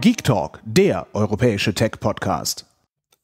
Geek Talk, der europäische Tech-Podcast.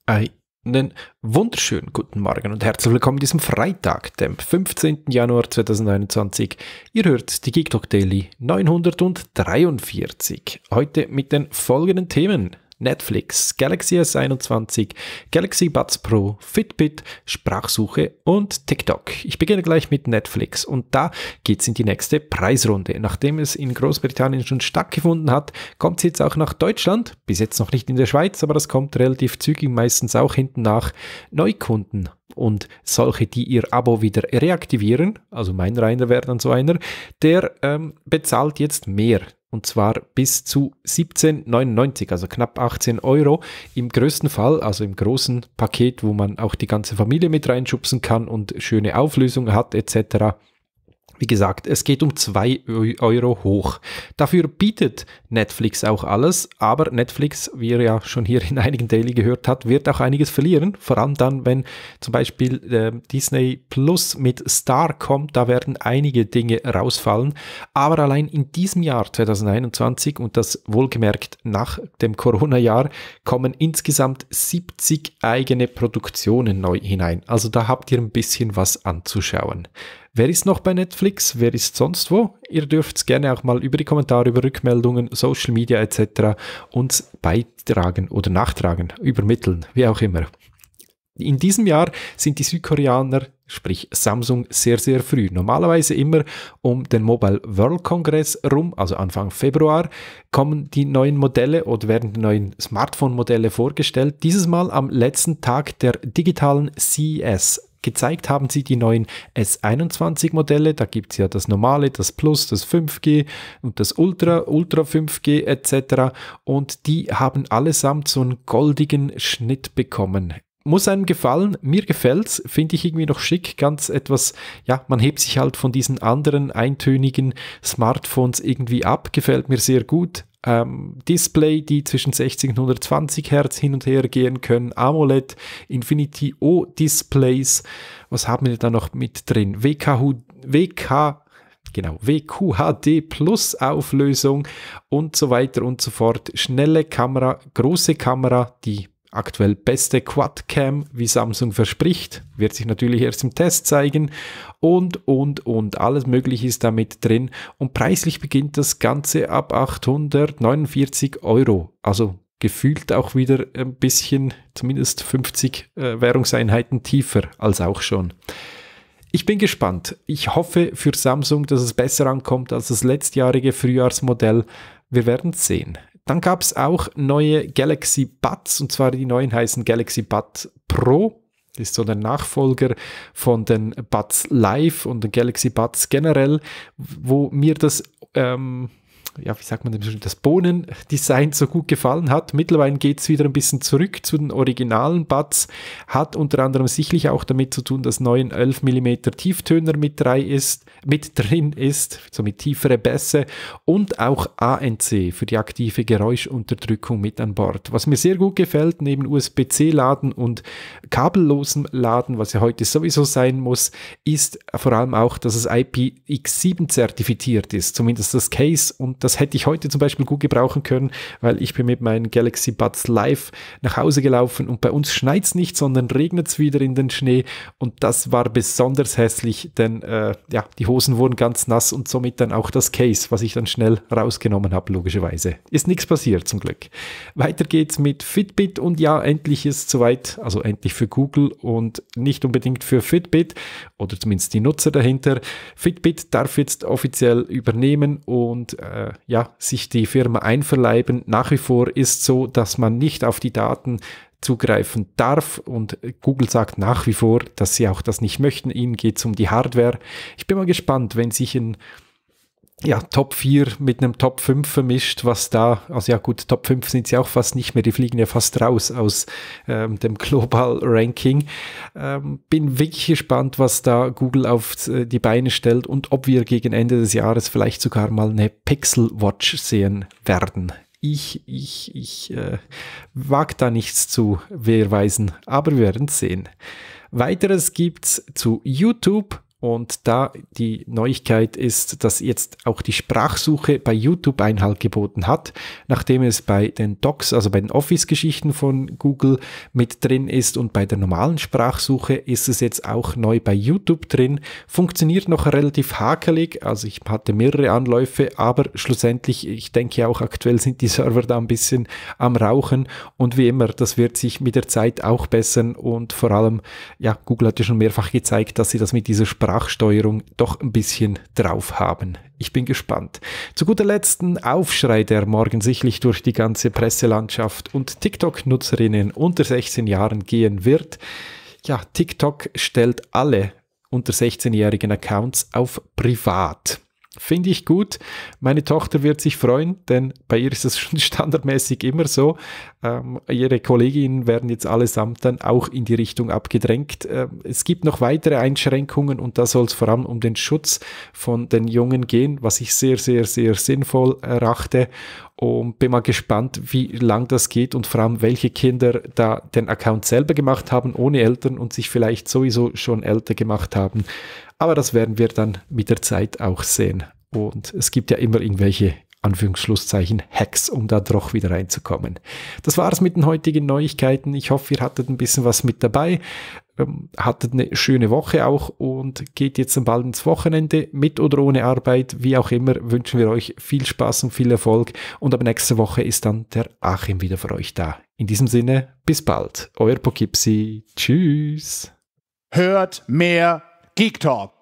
Einen wunderschönen guten Morgen und herzlich willkommen an diesem Freitag, dem 15. Januar 2021. Ihr hört die Geek Talk Daily 943. Heute mit den folgenden Themen. Netflix, Galaxy S21, Galaxy Buds Pro, Fitbit, Sprachsuche und TikTok. Ich beginne gleich mit Netflix und da geht's in die nächste Preisrunde. Nachdem es in Großbritannien schon stattgefunden hat, kommt es jetzt auch nach Deutschland. Bis jetzt noch nicht in der Schweiz, aber das kommt relativ zügig, meistens auch hinten nach Neukunden und solche, die ihr Abo wieder reaktivieren, also mein Reiner wäre dann so einer, der ähm, bezahlt jetzt mehr und zwar bis zu 17,99, also knapp 18 Euro. Im größten Fall, also im großen Paket, wo man auch die ganze Familie mit reinschubsen kann und schöne Auflösung hat etc., wie gesagt, es geht um 2 Euro hoch. Dafür bietet Netflix auch alles, aber Netflix, wie ihr ja schon hier in einigen Daily gehört habt, wird auch einiges verlieren. Vor allem dann, wenn zum Beispiel äh, Disney Plus mit Star kommt, da werden einige Dinge rausfallen. Aber allein in diesem Jahr 2021 und das wohlgemerkt nach dem Corona-Jahr kommen insgesamt 70 eigene Produktionen neu hinein. Also da habt ihr ein bisschen was anzuschauen. Wer ist noch bei Netflix? Wer ist sonst wo? Ihr dürft es gerne auch mal über die Kommentare, über Rückmeldungen, Social Media etc. uns beitragen oder nachtragen, übermitteln, wie auch immer. In diesem Jahr sind die Südkoreaner, sprich Samsung, sehr, sehr früh. Normalerweise immer um den Mobile World Congress rum, also Anfang Februar, kommen die neuen Modelle oder werden die neuen Smartphone-Modelle vorgestellt. Dieses Mal am letzten Tag der digitalen CES, Gezeigt haben sie die neuen S21-Modelle. Da gibt es ja das normale, das Plus, das 5G und das Ultra, Ultra 5G etc. Und die haben allesamt so einen goldigen Schnitt bekommen. Muss einem gefallen, mir gefällt's, finde ich irgendwie noch schick, ganz etwas, ja, man hebt sich halt von diesen anderen eintönigen Smartphones irgendwie ab, gefällt mir sehr gut ähm, Display, die zwischen 60 und 120 Hertz hin und her gehen können, AMOLED, Infinity O Displays, was haben wir da noch mit drin? WKH, WK, genau, WQHD Plus Auflösung und so weiter und so fort. Schnelle Kamera, große Kamera, die aktuell beste Quadcam, wie Samsung verspricht, wird sich natürlich erst im Test zeigen und, und, und, alles Mögliche ist damit drin und preislich beginnt das Ganze ab 849 Euro, also gefühlt auch wieder ein bisschen, zumindest 50 äh, Währungseinheiten tiefer als auch schon. Ich bin gespannt. Ich hoffe für Samsung, dass es besser ankommt als das letztjährige Frühjahrsmodell. Wir werden sehen. Dann gab es auch neue Galaxy Buds und zwar die neuen heißen Galaxy Bud Pro. Das ist so der Nachfolger von den Buds Live und den Galaxy Buds generell, wo mir das ähm, ja, wie sagt man denn, das Bohnen-Design so gut gefallen hat. Mittlerweile geht es wieder ein bisschen zurück zu den originalen Buds. Hat unter anderem sicherlich auch damit zu tun, dass neu 11 mm Tieftöner mit, drei ist, mit drin ist, somit tiefere Bässe und auch ANC für die aktive Geräuschunterdrückung mit an Bord. Was mir sehr gut gefällt, neben USB-C-Laden und kabellosem Laden, was ja heute sowieso sein muss, ist vor allem auch, dass es IPX7 zertifiziert ist. Zumindest das Case und das hätte ich heute zum Beispiel gut gebrauchen können, weil ich bin mit meinen Galaxy Buds Live nach Hause gelaufen und bei uns schneit es nicht, sondern regnet es wieder in den Schnee. Und das war besonders hässlich, denn äh, ja, die Hosen wurden ganz nass und somit dann auch das Case, was ich dann schnell rausgenommen habe, logischerweise. Ist nichts passiert zum Glück. Weiter geht's mit Fitbit und ja, endlich ist es soweit, also endlich für Google und nicht unbedingt für Fitbit oder zumindest die Nutzer dahinter. Fitbit darf jetzt offiziell übernehmen und äh, äh, ja, sich die Firma einverleiben. Nach wie vor ist so, dass man nicht auf die Daten zugreifen darf und Google sagt nach wie vor, dass sie auch das nicht möchten. Ihnen geht es um die Hardware. Ich bin mal gespannt, wenn sich ein ja, Top 4 mit einem Top 5 vermischt, was da, also ja gut, Top 5 sind sie auch fast nicht mehr, die fliegen ja fast raus aus ähm, dem Global Ranking. Ähm, bin wirklich gespannt, was da Google auf äh, die Beine stellt und ob wir gegen Ende des Jahres vielleicht sogar mal eine Pixel Watch sehen werden. Ich, ich, ich äh, wag da nichts zu wehrweisen, aber wir werden sehen. Weiteres gibt's zu YouTube und da die Neuigkeit ist, dass jetzt auch die Sprachsuche bei YouTube Einhalt geboten hat, nachdem es bei den Docs, also bei den Office-Geschichten von Google mit drin ist und bei der normalen Sprachsuche ist es jetzt auch neu bei YouTube drin. Funktioniert noch relativ hakelig, also ich hatte mehrere Anläufe, aber schlussendlich, ich denke auch aktuell sind die Server da ein bisschen am Rauchen und wie immer, das wird sich mit der Zeit auch bessern und vor allem, ja, Google hat ja schon mehrfach gezeigt, dass sie das mit dieser Sprachsuche Sprachsteuerung doch ein bisschen drauf haben. Ich bin gespannt. Zu guter Letzt ein Aufschrei, der morgen sichtlich durch die ganze Presselandschaft und TikTok-Nutzerinnen unter 16 Jahren gehen wird. Ja, TikTok stellt alle unter 16-jährigen Accounts auf privat finde ich gut. Meine Tochter wird sich freuen, denn bei ihr ist das schon standardmäßig immer so. Ähm, ihre Kolleginnen werden jetzt allesamt dann auch in die Richtung abgedrängt. Ähm, es gibt noch weitere Einschränkungen und da soll es vor allem um den Schutz von den Jungen gehen, was ich sehr, sehr, sehr sinnvoll äh, erachte. Und bin mal gespannt, wie lang das geht und vor allem, welche Kinder da den Account selber gemacht haben, ohne Eltern und sich vielleicht sowieso schon älter gemacht haben. Aber das werden wir dann mit der Zeit auch sehen. Und es gibt ja immer irgendwelche Anführungsschlusszeichen Hacks, um da doch wieder reinzukommen. Das war es mit den heutigen Neuigkeiten. Ich hoffe, ihr hattet ein bisschen was mit dabei, ähm, hattet eine schöne Woche auch und geht jetzt dann bald ins Wochenende mit oder ohne Arbeit. Wie auch immer wünschen wir euch viel Spaß und viel Erfolg und ab nächste Woche ist dann der Achim wieder für euch da. In diesem Sinne, bis bald. Euer Pokipsi. Tschüss. Hört mehr Geek Talk.